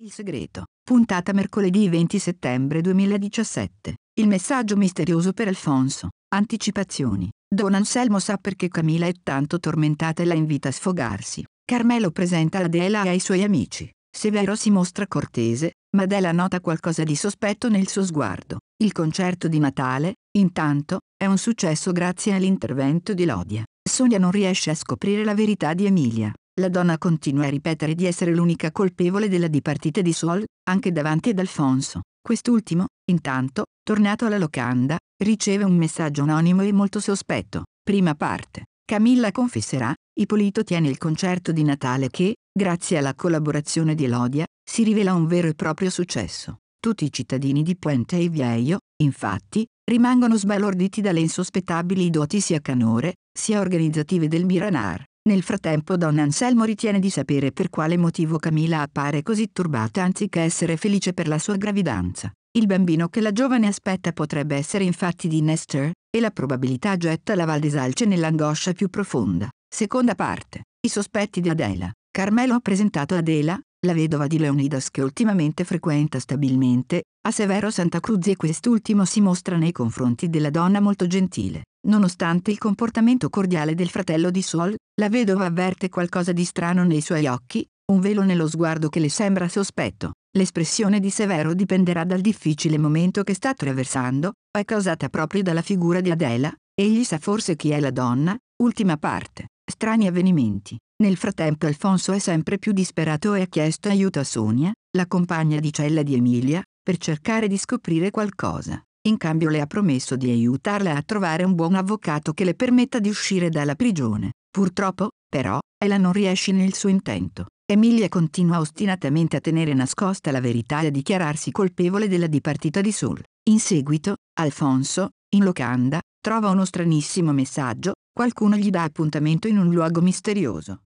Il segreto. Puntata mercoledì 20 settembre 2017. Il messaggio misterioso per Alfonso. Anticipazioni. Don Anselmo sa perché Camilla è tanto tormentata e la invita a sfogarsi. Carmelo presenta Adela ai suoi amici. Severo si mostra cortese, ma Adela nota qualcosa di sospetto nel suo sguardo. Il concerto di Natale, intanto, è un successo grazie all'intervento di Lodia. Sonia non riesce a scoprire la verità di Emilia. La donna continua a ripetere di essere l'unica colpevole della dipartita di Sol, anche davanti ad Alfonso. Quest'ultimo, intanto, tornato alla locanda, riceve un messaggio anonimo e molto sospetto. Prima parte. Camilla confesserà, Ippolito tiene il concerto di Natale che, grazie alla collaborazione di Elodia, si rivela un vero e proprio successo. Tutti i cittadini di Puente e Vieio, infatti, rimangono sbalorditi dalle insospettabili doti sia canore, sia organizzative del Miranar. Nel frattempo Don Anselmo ritiene di sapere per quale motivo Camilla appare così turbata anziché essere felice per la sua gravidanza. Il bambino che la giovane aspetta potrebbe essere infatti di Nestor, e la probabilità getta la Valdesalce nell'angoscia più profonda. Seconda parte. I sospetti di Adela. Carmelo ha presentato Adela, la vedova di Leonidas che ultimamente frequenta stabilmente, a Severo Santa Cruz e quest'ultimo si mostra nei confronti della donna molto gentile. Nonostante il comportamento cordiale del fratello di Sol, la vedova avverte qualcosa di strano nei suoi occhi, un velo nello sguardo che le sembra sospetto. L'espressione di Severo dipenderà dal difficile momento che sta attraversando, è causata proprio dalla figura di Adela, egli sa forse chi è la donna, ultima parte, strani avvenimenti. Nel frattempo Alfonso è sempre più disperato e ha chiesto aiuto a Sonia, la compagna di cella di Emilia, per cercare di scoprire qualcosa. In cambio le ha promesso di aiutarla a trovare un buon avvocato che le permetta di uscire dalla prigione. Purtroppo, però, ella non riesce nel suo intento. Emilia continua ostinatamente a tenere nascosta la verità e a dichiararsi colpevole della dipartita di Sul. In seguito, Alfonso, in locanda, trova uno stranissimo messaggio, qualcuno gli dà appuntamento in un luogo misterioso.